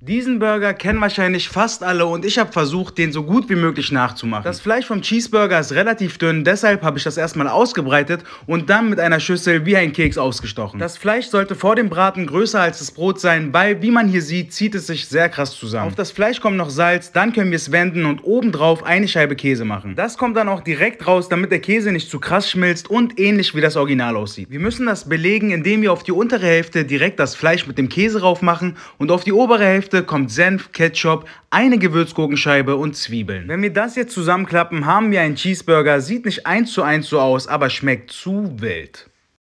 Diesen Burger kennen wahrscheinlich fast alle und ich habe versucht, den so gut wie möglich nachzumachen. Das Fleisch vom Cheeseburger ist relativ dünn, deshalb habe ich das erstmal ausgebreitet und dann mit einer Schüssel wie ein Keks ausgestochen. Das Fleisch sollte vor dem Braten größer als das Brot sein, weil, wie man hier sieht, zieht es sich sehr krass zusammen. Auf das Fleisch kommt noch Salz, dann können wir es wenden und obendrauf eine Scheibe Käse machen. Das kommt dann auch direkt raus, damit der Käse nicht zu krass schmilzt und ähnlich wie das Original aussieht. Wir müssen das belegen, indem wir auf die untere Hälfte direkt das Fleisch mit dem Käse raufmachen und auf die obere Hälfte Hälfte kommt Senf, Ketchup, eine Gewürzgurkenscheibe und Zwiebeln. Wenn wir das jetzt zusammenklappen, haben wir einen Cheeseburger. Sieht nicht eins zu eins so aus, aber schmeckt zu wild.